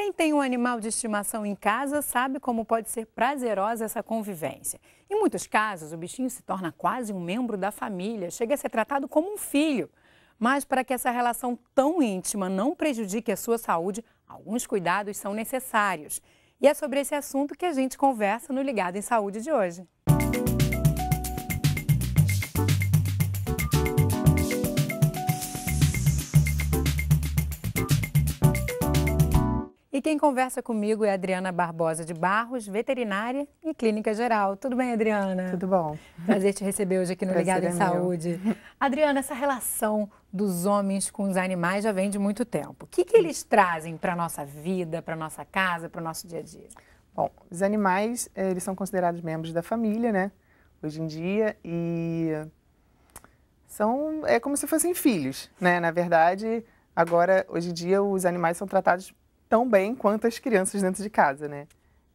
Quem tem um animal de estimação em casa sabe como pode ser prazerosa essa convivência. Em muitos casos, o bichinho se torna quase um membro da família, chega a ser tratado como um filho. Mas para que essa relação tão íntima não prejudique a sua saúde, alguns cuidados são necessários. E é sobre esse assunto que a gente conversa no Ligado em Saúde de hoje. E quem conversa comigo é Adriana Barbosa de Barros, veterinária e clínica geral. Tudo bem, Adriana? Tudo bom. Prazer te receber hoje aqui no Prazer Ligado é em é Saúde. Meu. Adriana, essa relação dos homens com os animais já vem de muito tempo. O que, que eles trazem para a nossa vida, para a nossa casa, para o nosso dia a dia? Bom, os animais, eh, eles são considerados membros da família, né? Hoje em dia, e são é como se fossem filhos, né? Na verdade, agora hoje em dia os animais são tratados tão bem quanto as crianças dentro de casa, né?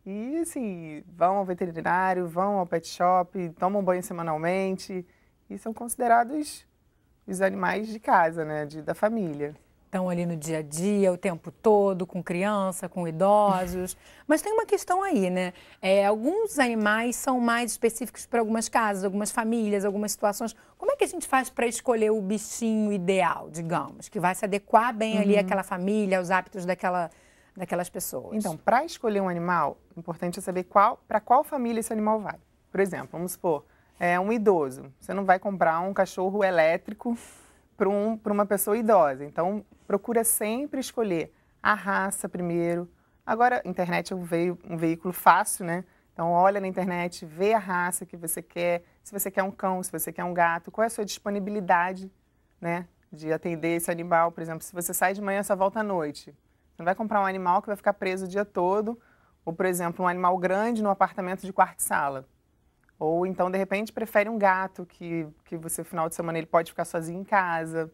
E assim, vão ao veterinário, vão ao pet shop, tomam banho semanalmente e são considerados os animais de casa, né? De, da família. Estão ali no dia a dia, o tempo todo, com criança, com idosos. Mas tem uma questão aí, né? É, alguns animais são mais específicos para algumas casas, algumas famílias, algumas situações. Como é que a gente faz para escolher o bichinho ideal, digamos, que vai se adequar bem uhum. ali àquela família, aos hábitos daquela família? daquelas pessoas. Então, para escolher um animal, importante é saber qual, para qual família esse animal vai. Por exemplo, vamos supor, é um idoso. Você não vai comprar um cachorro elétrico para um, uma pessoa idosa. Então, procura sempre escolher a raça primeiro. Agora, a internet é um, um veículo fácil, né? Então, olha na internet, vê a raça que você quer, se você quer um cão, se você quer um gato, qual é a sua disponibilidade, né? De atender esse animal, por exemplo, se você sai de manhã, só volta à noite. Não vai comprar um animal que vai ficar preso o dia todo, ou, por exemplo, um animal grande no apartamento de quarto e sala. Ou então, de repente, prefere um gato, que, que você, no final de semana, ele pode ficar sozinho em casa.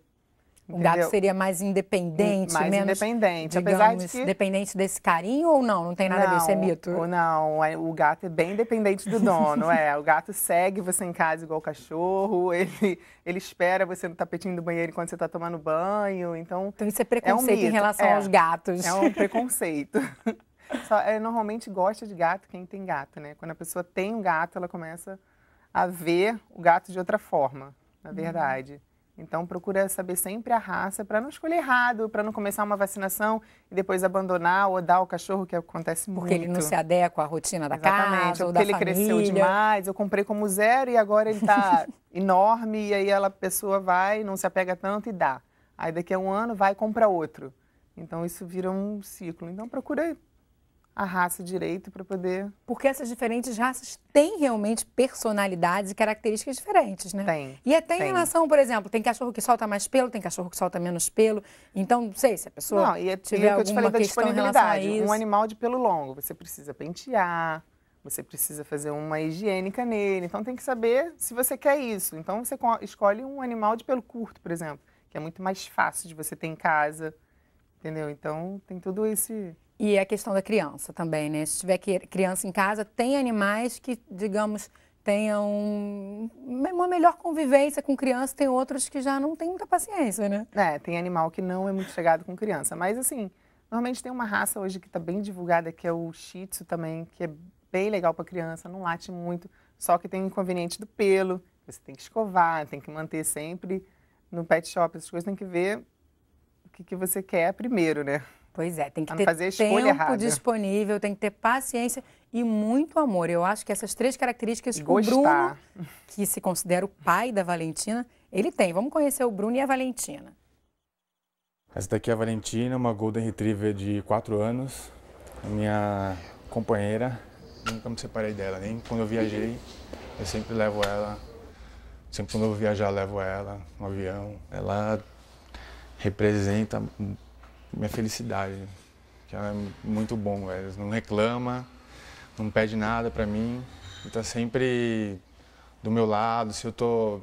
O gato seria mais independente, mais menos, independente, digamos, apesar de que... dependente desse carinho ou não? Não tem nada não, isso é mito. Ou não, é, o gato é bem dependente do dono, é. O gato segue você em casa igual o cachorro, ele, ele espera você no tapetinho do banheiro enquanto você está tomando banho, então... Então isso é preconceito é um em relação é, aos gatos. É um preconceito. Só, é, normalmente gosta de gato quem tem gato, né? Quando a pessoa tem um gato, ela começa a ver o gato de outra forma, na uhum. verdade. Hum. Então, procura saber sempre a raça para não escolher errado, para não começar uma vacinação e depois abandonar ou dar ao cachorro, que acontece porque muito. Porque ele não se adequa à rotina da Exatamente, casa, ou da ele família. cresceu demais, eu comprei como zero e agora ele está enorme, e aí ela, a pessoa vai, não se apega tanto e dá. Aí daqui a um ano vai e compra outro. Então, isso vira um ciclo. Então, procura a raça direito para poder. Porque essas diferentes raças têm realmente personalidades e características diferentes, né? Tem. E até tem. em relação, por exemplo, tem cachorro que solta mais pelo, tem cachorro que solta menos pelo. Então, não sei se a pessoa. Não, e é, tiver e é o que eu te falei da disponibilidade. Um animal de pelo longo, você precisa pentear, você precisa fazer uma higiênica nele. Então, tem que saber se você quer isso. Então, você escolhe um animal de pelo curto, por exemplo, que é muito mais fácil de você ter em casa. Entendeu? Então, tem tudo esse. E a questão da criança também, né? Se tiver criança em casa, tem animais que, digamos, tenham uma melhor convivência com criança, tem outros que já não têm muita paciência, né? É, tem animal que não é muito chegado com criança. Mas, assim, normalmente tem uma raça hoje que está bem divulgada, que é o Shih Tzu também, que é bem legal para criança, não late muito, só que tem o inconveniente do pelo, você tem que escovar, tem que manter sempre no pet shop, essas coisas tem que ver o que, que você quer primeiro, né? Pois é, tem que ter tempo errada. disponível, tem que ter paciência e muito amor. Eu acho que essas três características o Bruno, que se considera o pai da Valentina, ele tem. Vamos conhecer o Bruno e a Valentina. Essa daqui é a Valentina, uma Golden Retriever de 4 anos, minha companheira. Nunca me separei dela, nem quando eu viajei. Eu sempre levo ela, sempre quando eu viajar, levo ela no avião. Ela representa minha felicidade. Que ela é muito bom, velho. Não reclama, não pede nada para mim. E tá sempre do meu lado. Se eu tô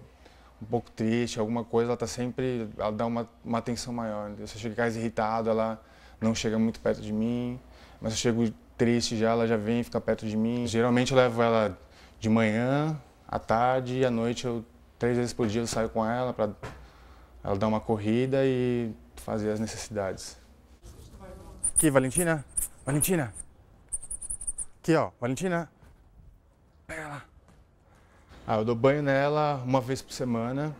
um pouco triste, alguma coisa, ela tá sempre. Ela dá uma, uma atenção maior. Se eu chego mais irritado, ela não chega muito perto de mim. Mas eu chego triste já, ela já vem fica perto de mim. Geralmente eu levo ela de manhã, à tarde e à noite. Eu, três vezes por dia eu saio com ela para ela dar uma corrida e fazer as necessidades. Aqui, Valentina. Valentina. Aqui, ó. Valentina. Pega lá. Ah, eu dou banho nela uma vez por semana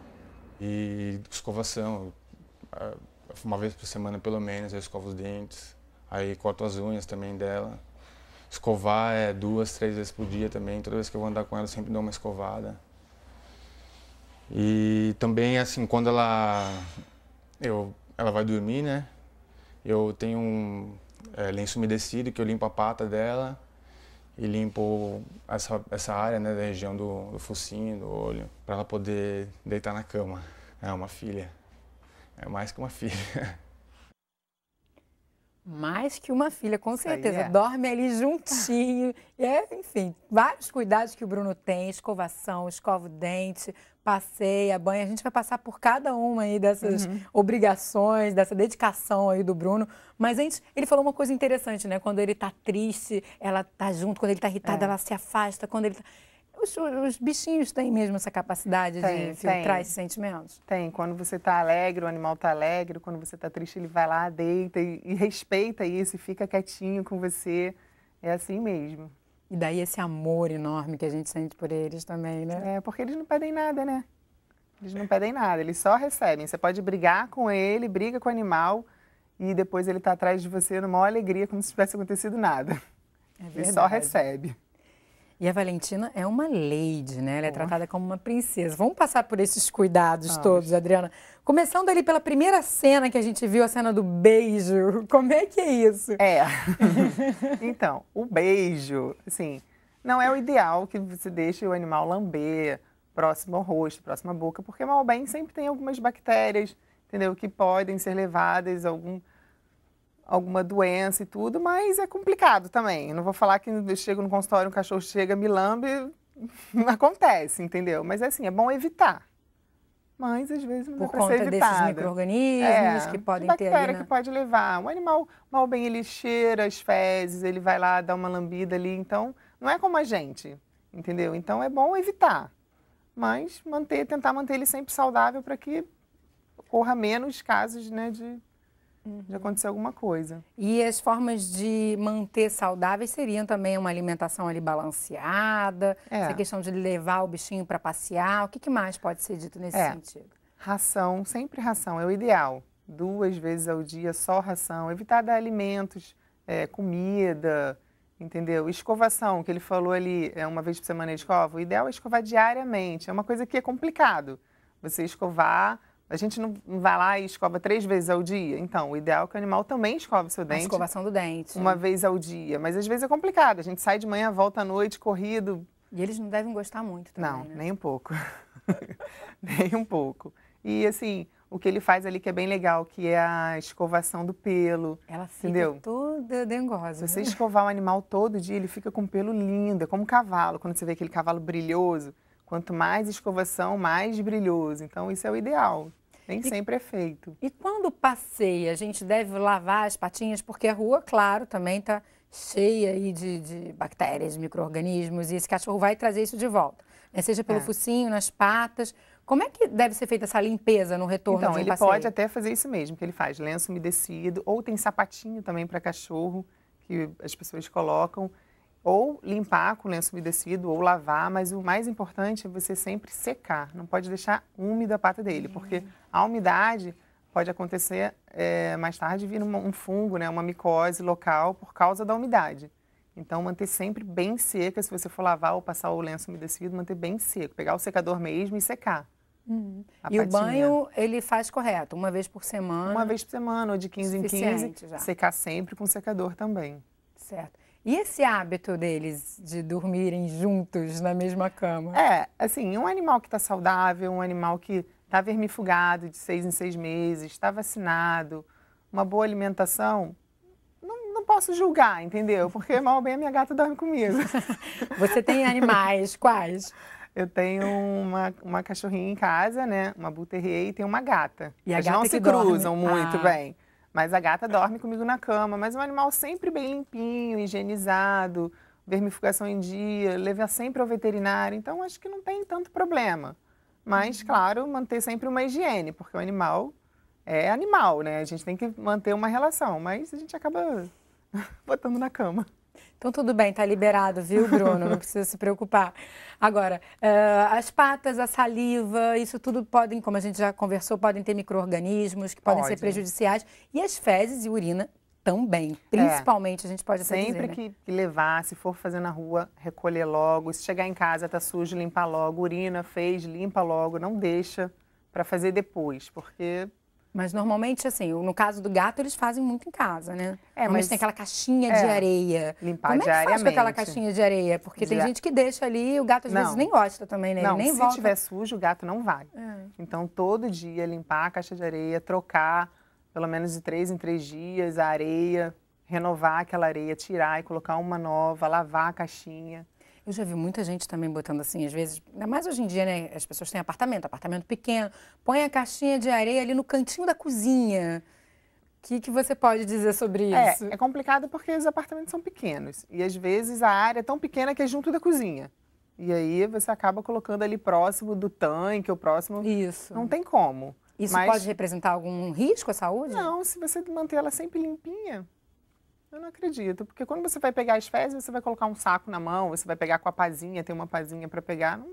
e escovação. Ah, uma vez por semana, pelo menos, eu escovo os dentes. Aí corto as unhas também dela. Escovar é duas, três vezes por dia também. Toda vez que eu vou andar com ela, eu sempre dou uma escovada. E também, assim, quando ela... Eu, ela vai dormir, né? Eu tenho um é, lenço umedecido que eu limpo a pata dela e limpo essa, essa área né, da região do, do focinho, do olho, para ela poder deitar na cama. É uma filha. É mais que uma filha. Mais que uma filha, com certeza. É. Dorme ali juntinho. É, enfim, vários cuidados que o Bruno tem: escovação, escova o dente, passeia, banha. A gente vai passar por cada uma aí dessas uhum. obrigações, dessa dedicação aí do Bruno. Mas antes, ele falou uma coisa interessante, né? Quando ele tá triste, ela tá junto. Quando ele tá irritado, é. ela se afasta. Quando ele tá... Os, os, bichinhos têm mesmo essa capacidade tem, de filtrar esses sentimentos? Tem. Quando você está alegre, o animal está alegre. Quando você está triste, ele vai lá, deita e, e respeita isso e fica quietinho com você. É assim mesmo. E daí esse amor enorme que a gente sente por eles também, né? É, porque eles não pedem nada, né? Eles não pedem nada, eles só recebem. Você pode brigar com ele, briga com o animal e depois ele está atrás de você numa alegria, como se tivesse acontecido nada. É ele só recebe. E a Valentina é uma lady, né? Ela é oh. tratada como uma princesa. Vamos passar por esses cuidados Vamos. todos, Adriana. Começando ali pela primeira cena que a gente viu, a cena do beijo. Como é que é isso? É. então, o beijo, assim, não é o ideal que você deixe o animal lamber próximo ao rosto, próxima à boca, porque mal bem sempre tem algumas bactérias, entendeu? Que podem ser levadas, algum alguma doença e tudo, mas é complicado também. Eu não vou falar que eu chego no consultório, um cachorro chega, me lambe, não acontece, entendeu? Mas assim, é bom evitar. Mas às vezes não Por dá para ser desses micro-organismos é, que podem ter ali, né? que pode levar. Um animal mal bem, ele cheira as fezes, ele vai lá dar uma lambida ali, então não é como a gente, entendeu? Então é bom evitar, mas manter, tentar manter ele sempre saudável para que ocorra menos casos né, de uhum. de acontecer alguma coisa. E as formas de manter saudáveis seriam também uma alimentação ali balanceada, é. essa questão de levar o bichinho para passear. O que, que, mais pode ser dito nesse é. sentido? Ração, sempre ração, é o ideal. Duas vezes ao dia, só ração. Evitar dar alimentos, é, comida, entendeu? Escovação, que ele falou ali, é uma vez por semana escova. O ideal é escovar diariamente. É uma coisa que é complicado. Você escovar a gente não vai lá e escova três vezes ao dia? Então, o ideal é que o animal também escove seu dente. A escovação do dente. Uma vez ao dia. Mas às vezes é complicado. A gente sai de manhã, volta à noite, corrido. E eles não devem gostar muito também, Não, né? nem um pouco. nem um pouco. E assim, o que ele faz ali que é bem legal, que é a escovação do pelo. Ela fica entendeu? toda dengosa. Se você né? escovar o animal todo dia, ele fica com pelo lindo, é como um cavalo, quando você vê aquele cavalo brilhoso. Quanto mais escovação, mais brilhoso. Então, isso é o ideal. Nem e, sempre é feito. E quando passeia, a gente deve lavar as patinhas, porque a rua, claro, também está cheia aí de, de bactérias, de micro-organismos, e esse cachorro vai trazer isso de volta. Né? Seja pelo é. focinho, nas patas. Como é que deve ser feita essa limpeza no retorno então, de um ele pode até fazer isso mesmo, que ele faz lenço umedecido, ou tem sapatinho também para cachorro, que as pessoas colocam ou limpar com lenço umedecido ou lavar, mas o mais importante é você sempre secar. Não pode deixar úmida a pata dele, porque uhum. a umidade pode acontecer é, mais tarde vir um, um fungo, né, uma micose local por causa da umidade. Então, manter sempre bem seca, se você for lavar ou passar o lenço umedecido, manter bem seco. Pegar o secador mesmo e secar. Uhum. E patinha. o banho ele faz correto, uma vez por semana? Uma vez por semana, ou de 15 em 15. Já. Secar sempre com secador também. Certo. E esse hábito deles de dormirem juntos na mesma cama? É, assim, um animal que está saudável, um animal que está vermifugado de seis em seis meses, está vacinado, uma boa alimentação, não, não posso julgar, entendeu? Porque mal ou bem a minha gata dorme comigo. Você tem animais, quais? Eu tenho uma, uma cachorrinha em casa, né? Uma bull e tenho uma gata. E Elas a gata não se cruzam dorme. muito ah. bem. Mas a gata dorme comigo na cama. Mas é um animal sempre bem limpinho, higienizado, vermifugação em dia, leva sempre ao veterinário. Então, acho que não tem tanto problema. Mas, uhum. claro, manter sempre uma higiene, porque o animal é animal, né? A gente tem que manter uma relação, mas a gente acaba botando na cama. Então tudo bem, tá liberado, viu, Bruno? Não precisa se preocupar. Agora, uh, as patas, a saliva, isso tudo podem, como a gente já conversou, podem ter micro-organismos que podem Pode. ser prejudiciais. E as fezes e urina também, é. principalmente, é. a gente pode até Sempre né? que, né? levar, se for fazer na rua, recolher logo. Se chegar em casa, tá sujo, limpar logo. Urina, fez, limpa logo, não deixa para fazer depois, porque mas normalmente, assim, no caso do gato, eles fazem muito em casa, né? É, mas, tem aquela caixinha é, de areia. Limpar Como é que diariamente. faz com aquela caixinha de areia? Porque Diar... tem gente que deixa ali e o gato às não. vezes nem gosta também, né? Ele nem se volta. tiver sujo, o gato não vai. É. Então, todo dia limpar a caixa de areia, trocar pelo menos de três em três dias a areia, renovar aquela areia, tirar e colocar uma nova, lavar a caixinha. Eu já vi muita gente também botando assim, às vezes, ainda mais hoje em dia, né? As pessoas têm apartamento, apartamento pequeno, põe a caixinha de areia ali no cantinho da cozinha. O que, que você pode dizer sobre é, isso? É complicado porque os apartamentos são pequenos e às vezes a área é tão pequena que é junto da cozinha. E aí você acaba colocando ali próximo do tanque o próximo. Isso. Não tem como. Isso Mas... pode representar algum risco à saúde? Não, se você manter ela sempre limpinha, eu não acredito, porque quando você vai pegar as fezes, você vai colocar um saco na mão, você vai pegar com a pazinha, tem uma pazinha para pegar. Não,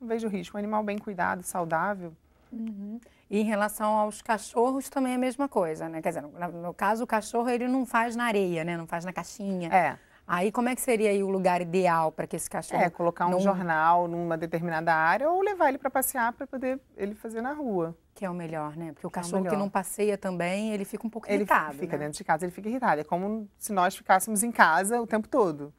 não, vejo risco. Um animal bem cuidado, saudável. Uhum. E em relação aos cachorros também é a mesma coisa, né? Quer dizer, no, no caso o cachorro ele não faz na areia, né? Não faz na caixinha. É. Aí como é que seria aí o lugar ideal para que esse cachorro... É, colocar um não... jornal numa determinada área ou levar ele para passear para poder ele fazer na rua. Que é o melhor, né? Porque o que cachorro é o que não passeia também, ele fica um pouco ele irritado, Ele fica né? dentro de casa, ele fica irritado. É como se nós ficássemos em casa o tempo todo.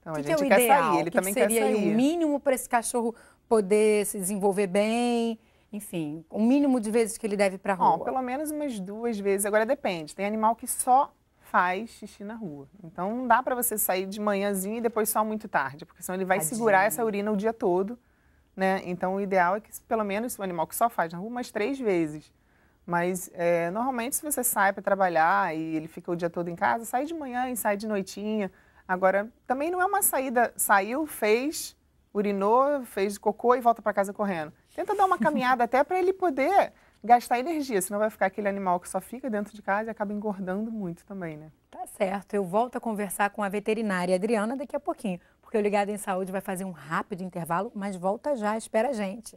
Então, que a gente que é o quer ideal? sair, ele que também que seria quer sair. o mínimo para esse cachorro poder se desenvolver bem, enfim, o mínimo de vezes que ele deve ir para a rua? Bom, pelo menos umas duas vezes. Agora depende. Tem animal que só faz xixi na rua. Então não dá para você sair de manhãzinha e depois só muito tarde, porque senão ele vai segurar essa urina o dia todo, né? Então o ideal é que pelo menos o animal que só faz na rua umas três vezes. Mas é, normalmente se você sai para trabalhar e ele fica o dia todo em casa, sai de manhã e sai de noitinha. Agora também não é uma saída, saiu, fez, urinou, fez cocô e volta para casa correndo. Tenta dar uma caminhada até para ele poder gastar energia, senão vai ficar aquele animal que só fica dentro de casa e acaba engordando muito também, né? Tá certo. Eu volto a conversar com a veterinária Adriana daqui a pouquinho, porque o Ligado em Saúde vai fazer um rápido intervalo, mas volta já, espera a gente.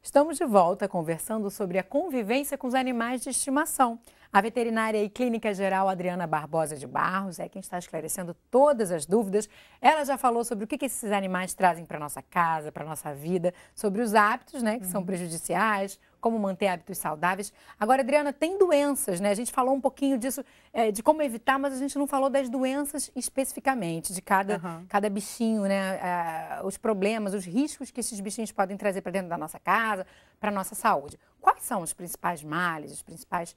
Estamos de volta conversando sobre a convivência com os animais de estimação. A veterinária e clínica geral Adriana Barbosa de Barros é quem está esclarecendo todas as dúvidas. Ela já falou sobre o que esses animais trazem para nossa casa, para nossa vida, sobre os hábitos, né, que uhum. são prejudiciais, como manter hábitos saudáveis. Agora, Adriana, tem doenças, né? A gente falou um pouquinho disso, é, de como evitar, mas a gente não falou das doenças especificamente, de cada, uhum. cada bichinho, né? É, os problemas, os riscos que esses bichinhos podem trazer para dentro da nossa casa, para a nossa saúde. Quais são os principais males, os principais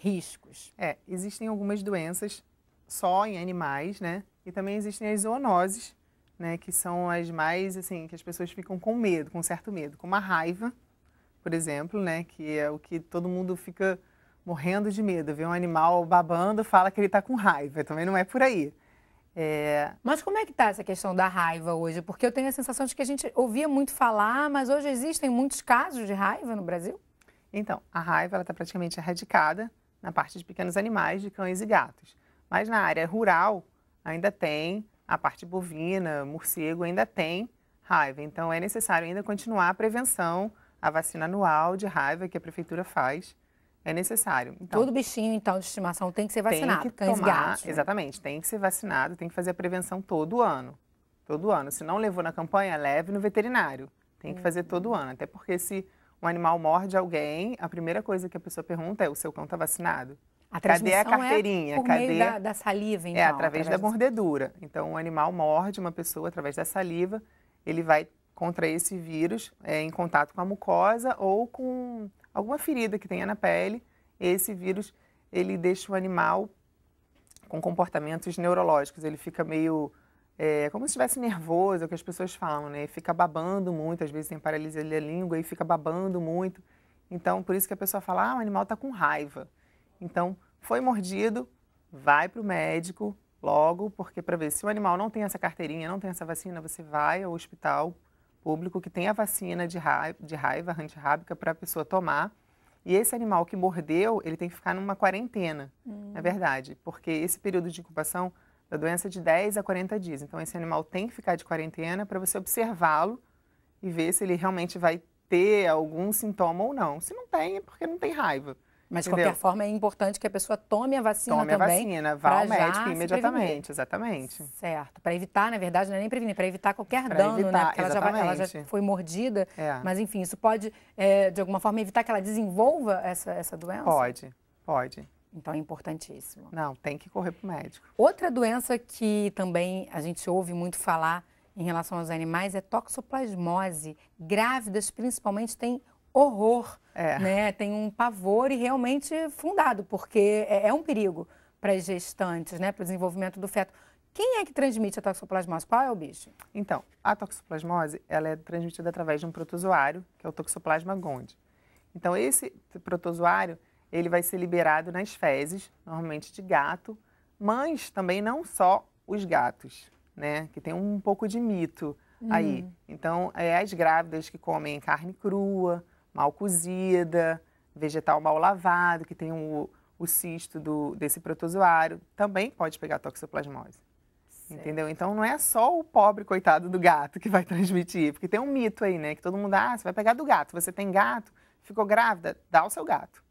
riscos. É, existem algumas doenças só em animais, né? E também existem as zoonoses, né? Que são as mais, assim, que as pessoas ficam com medo, com certo medo, como a raiva, por exemplo, né? Que é o que todo mundo fica morrendo de medo. Vê um animal babando, fala que ele está com raiva. Também não é por aí. É... Mas como é que está essa questão da raiva hoje? Porque eu tenho a sensação de que a gente ouvia muito falar, mas hoje existem muitos casos de raiva no Brasil? Então, a raiva está praticamente erradicada na parte de pequenos animais, de cães e gatos. Mas na área rural ainda tem, a parte bovina, morcego ainda tem raiva. Então é necessário ainda continuar a prevenção, a vacina anual de raiva que a prefeitura faz. É necessário. Então, Todo bichinho, então, de estimação tem que ser vacinado. Tem que cães tomar, gatos, né? Exatamente, tem que ser vacinado, tem que fazer a prevenção todo ano. Todo ano. Se não levou na campanha, leve no veterinário. Tem que uhum. fazer todo ano. Até porque se um animal morde alguém, a primeira coisa que a pessoa pergunta é: o seu cão está vacinado? A Cadê a é carteirinha? É por Cadê... meio da, da saliva, é, então. É, através, através da mordedura. Então, o um animal morde uma pessoa através da saliva, ele vai contra esse vírus é, em contato com a mucosa ou com alguma ferida que tenha na pele. Esse vírus, ele deixa o animal com comportamentos neurológicos, ele fica meio é, como se estivesse nervoso, é o que as pessoas falam, né? Fica babando muito, às vezes tem paralisia da língua e fica babando muito. Então, por isso que a pessoa fala, ah, o animal está com raiva. Então, foi mordido, vai para o médico logo, porque para ver se o animal não tem essa carteirinha, não tem essa vacina, você vai ao hospital público que tem a vacina de raiva, de raiva antirrábica para a pessoa tomar. E esse animal que mordeu, ele tem que ficar numa quarentena, hum. na verdade, porque esse período de incubação da doença de 10 a 40 dias. Então, esse animal tem que ficar de quarentena para você observá-lo e ver se ele realmente vai ter algum sintoma ou não. Se não tem, é porque não tem raiva. Mas, de qualquer forma, é importante que a pessoa tome a vacina tome também. Tome a vacina, vá ao médico imediatamente, exatamente. Certo, para evitar, na verdade, não é nem prevenir, para evitar qualquer pra dano, né? evitar, né? Porque ela já, ela já, foi mordida, é. mas, enfim, isso pode, é, de alguma forma, evitar que ela desenvolva essa, essa doença? Pode, pode. Então é importantíssimo. Não, tem que correr para o médico. Outra doença que também a gente ouve muito falar em relação aos animais é toxoplasmose. Grávidas, principalmente, têm horror, é. né? Tem um pavor e realmente fundado, porque é, é, um perigo para as gestantes, né? Para o desenvolvimento do feto. Quem é que transmite a toxoplasmose? Qual é o bicho? Então, a toxoplasmose, ela é transmitida através de um protozoário, que é o toxoplasma gondii. Então, esse protozoário, ele vai ser liberado nas fezes, normalmente de gato, mas também não só os gatos, né? Que tem um pouco de mito hum. aí. Então, é as grávidas que comem carne crua, mal cozida, vegetal mal lavado, que tem o, o cisto do, desse protozoário, também pode pegar toxoplasmose. Entendeu? Então não é só o pobre coitado do gato que vai transmitir, porque tem um mito aí, né? Que todo mundo, ah, você vai pegar do gato, você tem gato, ficou grávida, dá o seu gato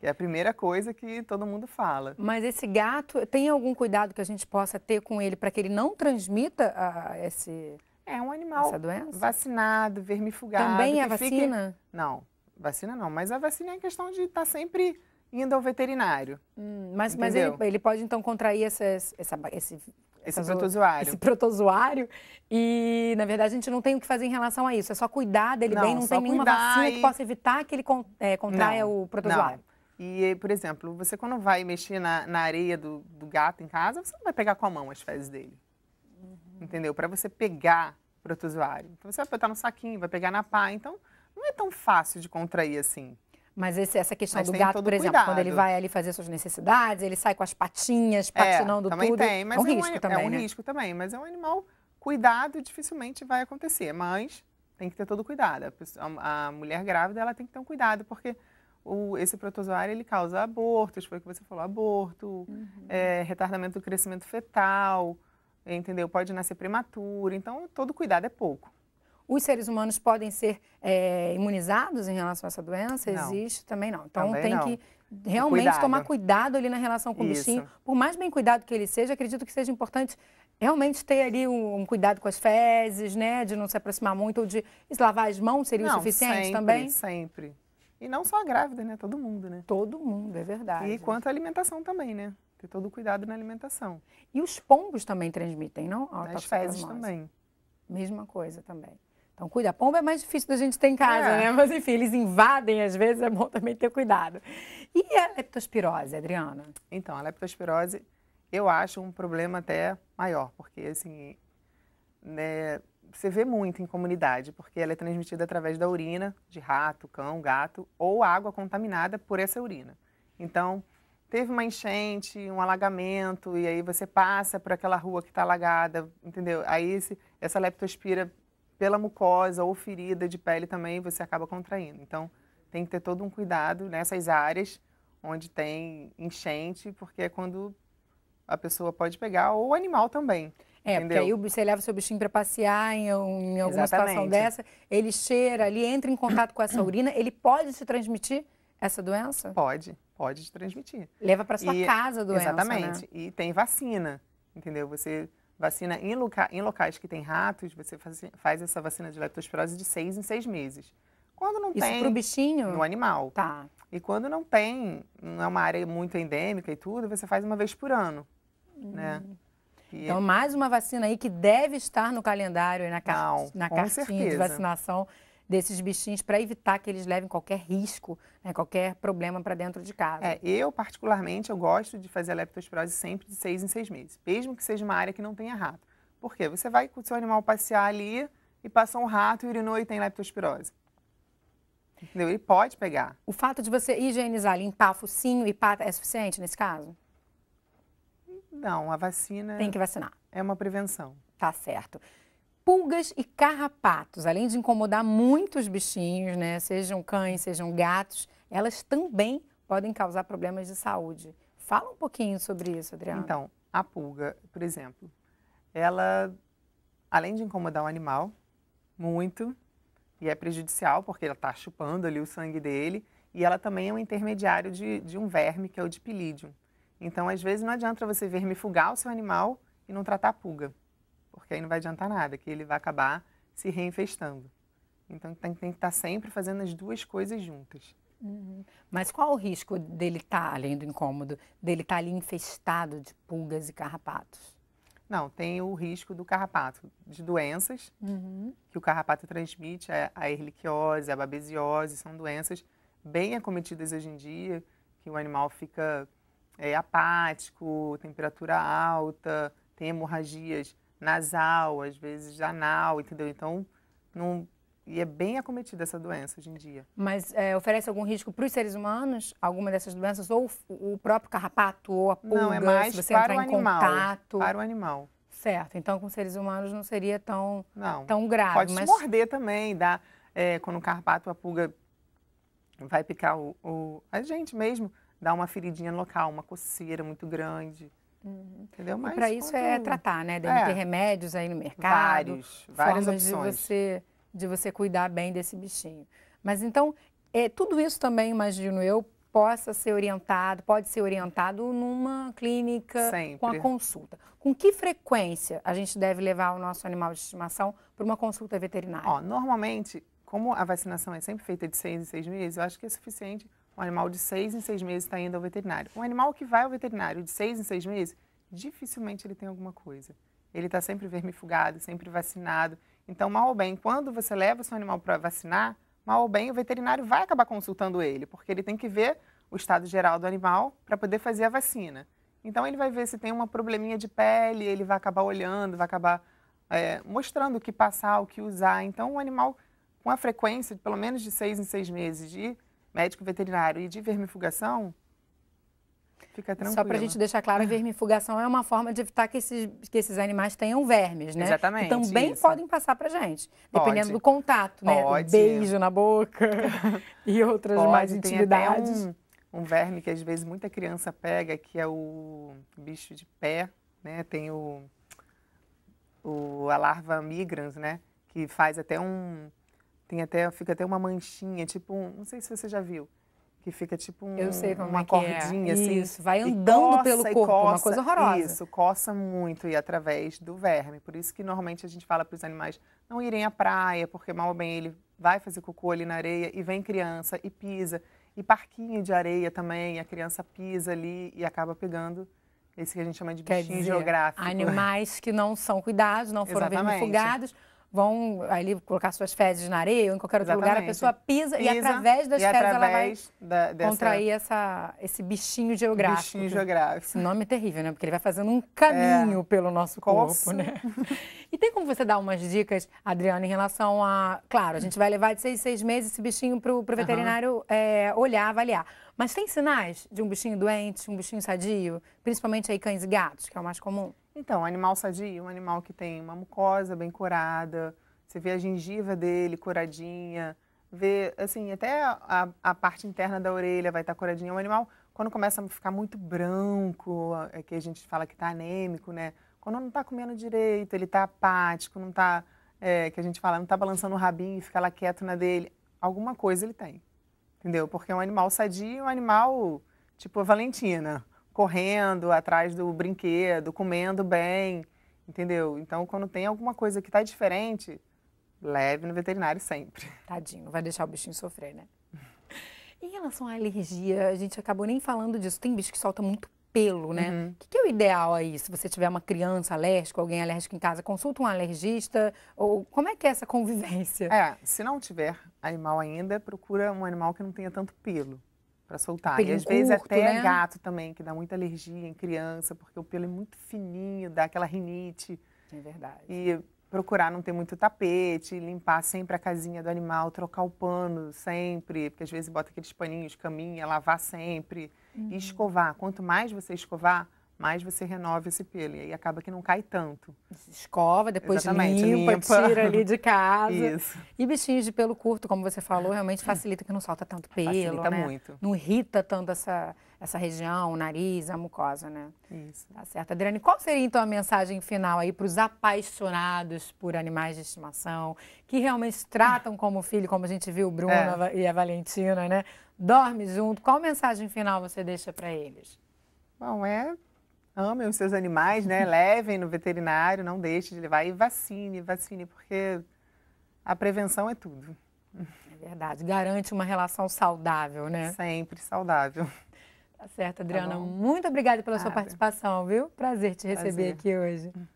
que é a primeira coisa que todo mundo fala. Mas esse gato, tem algum cuidado que a gente possa ter com ele para que ele não transmita a, esse é um animal essa doença? vacinado, vermifugado. Também é vacina? Fique... Não, vacina não, mas a vacina é questão de estar tá sempre indo ao veterinário. Hum, mas mas ele, ele, pode então contrair essas, essa, esse esse protozoário. Esse protozoário. E, na verdade, a gente não tem o que fazer em relação a isso. É só cuidar dele não, bem, não tem nenhuma vacina e... que possa evitar que ele con é, contraia não, o protozoário. E, por exemplo, você quando vai mexer na, na areia do, do, gato em casa, você não vai pegar com a mão as fezes dele. Uhum. Entendeu? Para você pegar protozoário. Então, você vai botar no saquinho, vai pegar na pá. Então, não é tão fácil de contrair assim. Mas esse, essa questão Mas do gato, por exemplo, cuidado. quando ele vai ali fazer suas necessidades, ele sai com as patinhas, é, patinando é, também tudo. Tem, mas é um, é um risco é também. É um né? risco também, mas é um animal cuidado, dificilmente vai acontecer. Mas tem que ter todo cuidado. A, a mulher grávida ela tem que ter um cuidado, porque o, esse protozoário ele causa abortos, foi o que você falou, aborto, uhum. é, retardamento do crescimento fetal, entendeu? Pode nascer prematuro, então todo cuidado é pouco. Os seres humanos podem ser é, imunizados em relação a essa doença? Não. Existe também não. Então também tem não. que realmente cuidado. tomar cuidado ali na relação com o bichinho. Por mais bem cuidado que ele seja, acredito que seja importante realmente ter ali um, um, cuidado com as fezes, né? De não se aproximar muito ou de lavar as mãos seria não, o suficiente sempre, também? Sempre, e não só a grávida, né? Todo mundo, né? Todo mundo, é verdade. E quanto à alimentação também, né? Ter todo o cuidado na alimentação. E os pombos também transmitem, não? A As tá fezes também. Mesma coisa também. Então, cuida. Pomba é mais difícil da gente ter em casa, é. né? Mas, enfim, eles invadem, às vezes é bom também ter cuidado. E a leptospirose, Adriana? Então, a leptospirose eu acho um problema até maior, porque, assim, né, você vê muito em comunidade, porque ela é transmitida através da urina de rato, cão, gato ou água contaminada por essa urina. Então, teve uma enchente, um alagamento, e aí você passa por aquela rua que está alagada, entendeu? Aí esse, essa leptospira pela mucosa ou ferida de pele também você acaba contraindo. Então, tem que ter todo um cuidado nessas áreas onde tem enchente, porque é quando a pessoa pode pegar ou o animal também. É, Entendeu? porque aí você leva seu bichinho para passear em, em alguma Exatamente. situação dessa, ele cheira ali, entra em contato com essa urina, ele pode se transmitir essa doença? Pode, pode se transmitir. Leva para sua e, casa a doença. Né? Exatamente. Né? E tem vacina, entendeu? Você vacina em, loca, em locais que tem ratos, você faz, faz, essa vacina de leptospirose de seis em seis meses. Quando não Isso tem. Isso pro bichinho? No animal. Tá. E quando não tem, não é uma área muito endêmica e tudo, você faz uma vez por ano, né? hum. né? Então, mais uma vacina aí que deve estar no calendário e na, ca... Não, na cartinha certeza. de vacinação desses bichinhos para evitar que eles levem qualquer risco, né, qualquer problema para dentro de casa. É, eu, particularmente, eu gosto de fazer a leptospirose sempre de seis em seis meses, mesmo que seja uma área que não tenha rato. Por quê? Você vai com o seu animal passear ali e passa um rato, urinou e tem leptospirose. Entendeu? Ele pode pegar. O fato de você higienizar, limpar focinho e pata é suficiente nesse caso? Não, a vacina. Tem que vacinar. É uma prevenção. Tá certo. Pulgas e carrapatos, além de incomodar muitos bichinhos, né? Sejam cães, sejam gatos, elas também podem causar problemas de saúde. Fala um pouquinho sobre isso, Adriana. Então, a pulga, por exemplo, ela, além de incomodar o animal muito, e é prejudicial porque ela está chupando ali o sangue dele, e ela também é um intermediário de, de um verme, que é o dipilídeo. Então, às vezes, não adianta você vermifugar o seu animal e não tratar a pulga, porque aí não vai adiantar nada, que ele vai acabar se reinfestando. Então, tem, tem que estar tá sempre fazendo as duas coisas juntas. Uhum. Mas qual o risco dele estar, tá, além do incômodo, dele estar tá ali infestado de pulgas e carrapatos? Não, tem o risco do carrapato, de doenças uhum. que o carrapato transmite, a erliquiose, a babesiose, são doenças bem acometidas hoje em dia, que o animal fica é, apático, temperatura alta, tem hemorragias nasal, às vezes anal, entendeu? Então, não, e é bem acometida essa doença hoje em dia. Mas é, oferece algum risco para os seres humanos, alguma dessas doenças, ou o próprio carrapato, ou a pulga, não, é mais se você para entrar o animal, contato? Para o animal. Certo, então com seres humanos não seria tão, não, tão grave. Pode mas... morder também, dá, é, quando o carrapato, a pulga vai picar o, o, a gente mesmo, dá uma feridinha local, uma coceira muito grande. Uhum. Entendeu? Mas para isso é tratar, né? Deve é. ter remédios aí no mercado. Vários, várias formas opções. De você, de você cuidar bem desse bichinho. Mas então, é, tudo isso também, imagino eu, possa ser orientado, pode ser orientado numa clínica Sempre. com a consulta. Com que frequência a gente deve levar o nosso animal de estimação para uma consulta veterinária? Ó, normalmente, como a vacinação é sempre feita de seis em seis meses, eu acho que é suficiente um animal de seis em seis meses está indo ao veterinário. Um animal que vai ao veterinário de seis em seis meses, dificilmente ele tem alguma coisa. Ele está sempre vermifugado, sempre vacinado. Então, mal ou bem, quando você leva o seu animal para vacinar, mal ou bem, o veterinário vai acabar consultando ele, porque ele tem que ver o estado geral do animal para poder fazer a vacina. Então, ele vai ver se tem uma probleminha de pele, ele vai acabar olhando, vai acabar é, mostrando o que passar, o que usar. Então, o animal, com a frequência, pelo menos de seis em seis meses, de médico veterinário e de vermifugação, fica tranquilo. Só para a gente deixar claro, a vermifugação é uma forma de evitar que esses, que esses animais tenham vermes, né? Exatamente. também isso. podem passar para gente, dependendo Pode. do contato, né? Pode. beijo na boca e outras Pode, mais intimidades. Um, um, verme que às vezes muita criança pega, que é o bicho de pé, né? Tem o, o a larva migrans, né? Que faz até um tem até, fica até uma manchinha, tipo, um, não sei se você já viu, que fica tipo um, eu sei como uma é, é. cordinha, é. assim. Isso, vai andando coça, pelo corpo, coça, uma coisa horrorosa. Isso, coça muito e através do verme. Por isso que normalmente a gente fala para os animais não irem à praia, porque mal ou bem ele vai fazer cocô ali na areia e vem criança e pisa. E parquinho de areia também, a criança pisa ali e acaba pegando esse que a gente chama de Quer bichinho dizer, geográfico. Animais que não são cuidados, não foram vermifugados vão ali colocar suas fezes na areia ou em qualquer outro Exatamente. lugar, a pessoa pisa, pisa e através das e fezes através ela vai da, dessa... contrair essa, esse bichinho geográfico. Bichinho geográfico. Esse nome é terrível, né? Porque ele vai fazendo um caminho é. pelo nosso corpo, Nossa. né? E tem como você dar umas dicas, Adriana, em relação a... Claro, a gente vai levar de seis, seis meses esse bichinho para o veterinário uhum. é, olhar, avaliar. Mas tem sinais de um bichinho doente, um bichinho sadio? Principalmente aí cães e gatos, que é o mais comum. Então, animal sadio, um animal que tem uma mucosa bem curada, você vê a gengiva dele curadinha, vê, assim, até a, a parte interna da orelha vai estar tá curadinha. Um animal, quando começa a ficar muito branco, é que a gente fala que está anêmico, né? Quando não está comendo direito, ele está apático, não está, é, que a gente fala, não está balançando o rabinho, e fica lá quieto na dele, alguma coisa ele tem, entendeu? Porque é um animal sadio, um animal tipo a Valentina, correndo atrás do brinquedo, comendo bem, entendeu? Então, quando tem alguma coisa que está diferente, leve no veterinário sempre. Tadinho, vai deixar o bichinho sofrer, né? em relação à alergia, a gente acabou nem falando disso. Tem bicho que solta muito pelo, né? O uhum. que, que, é o ideal aí? Se você tiver uma criança alérgica, alguém alérgico em casa, consulta um alergista? Ou como é que é essa convivência? É, se não tiver animal ainda, procura um animal que não tenha tanto pelo para soltar. Pelo e às curto, vezes até né? gato também, que dá muita alergia em criança, porque o pelo é muito fininho, dá aquela rinite. É verdade. E procurar não ter muito tapete, limpar sempre a casinha do animal, trocar o pano sempre, porque às vezes bota aqueles paninhos, caminha, lavar sempre uhum. e escovar. Quanto mais você escovar, mais você renova esse pelo. E aí acaba que não cai tanto. Escova, depois limpa, limpa, tira ali de casa. Isso. E bichinhos de pelo curto, como você falou, realmente facilita que não solta tanto pelo. Facilita né? muito. Não irrita tanto essa, essa região, o nariz, a mucosa, né? Isso. Tá certo. Adriane, qual seria então a mensagem final aí para os apaixonados por animais de estimação, que realmente tratam como filho, como a gente viu o Bruno é. e a Valentina, né? Dorme junto. Qual mensagem final você deixa para eles? Bom, é Amem os seus animais, né? Levem no veterinário, não deixe de levar. E vacine, vacine, porque a prevenção é tudo. É verdade. Garante uma relação saudável, né? Sempre saudável. Tá certo, Adriana. Tá muito obrigada pela Nada. sua participação, viu? Prazer te receber Prazer. aqui hoje. Hum.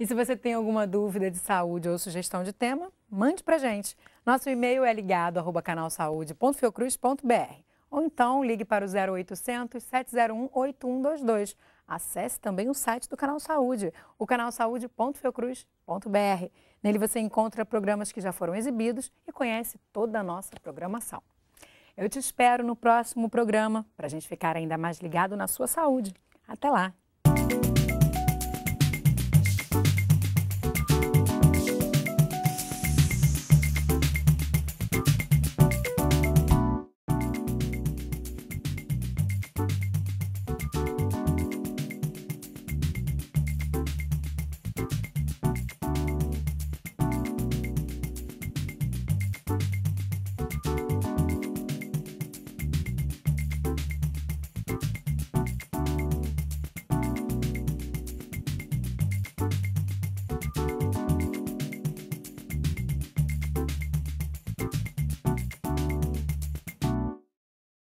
E se você tem alguma dúvida de saúde ou sugestão de tema, mande pra gente. Nosso e-mail é ligado arroba ou então ligue para o 0800 701 8122 acesse também o site do Canal Saúde, o canalsaúde.feocruz.br. Nele você encontra programas que já foram exibidos e conhece toda a nossa programação. Eu te espero no próximo programa para a gente ficar ainda mais ligado na sua saúde. Até lá!